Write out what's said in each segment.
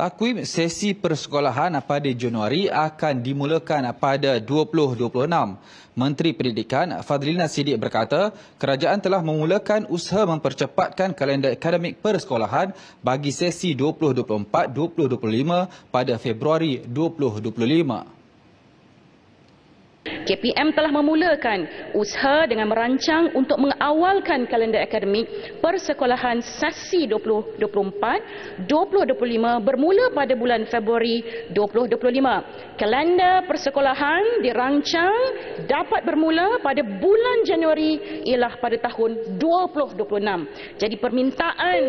Takwim sesi persekolahan pada Januari akan dimulakan pada 2026. Menteri Pendidikan Fadlina Siddiq berkata, kerajaan telah memulakan usaha mempercepatkan kalender akademik persekolahan bagi sesi 2024-2025 pada Februari 2025. KPM telah memulakan usaha dengan merancang untuk mengawalkan kalender akademik persekolahan sesi 2024-2025 bermula pada bulan Februari 2025. Kalender persekolahan dirancang dapat bermula pada bulan Januari ialah pada tahun 2026. Jadi permintaan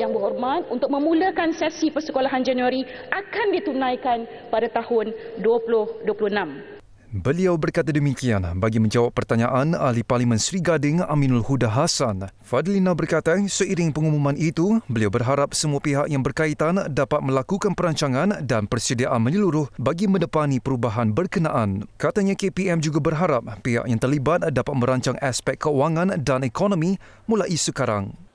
yang berhormat untuk memulakan sesi persekolahan Januari akan ditunaikan pada tahun 2026. Beliau berkata demikian bagi menjawab pertanyaan Ahli Parlimen Sri Gading Aminul Huda Hassan. Fadlina berkata, seiring pengumuman itu, beliau berharap semua pihak yang berkaitan dapat melakukan perancangan dan persediaan menyeluruh bagi mendepani perubahan berkenaan. Katanya KPM juga berharap pihak yang terlibat dapat merancang aspek kewangan dan ekonomi mulai sekarang.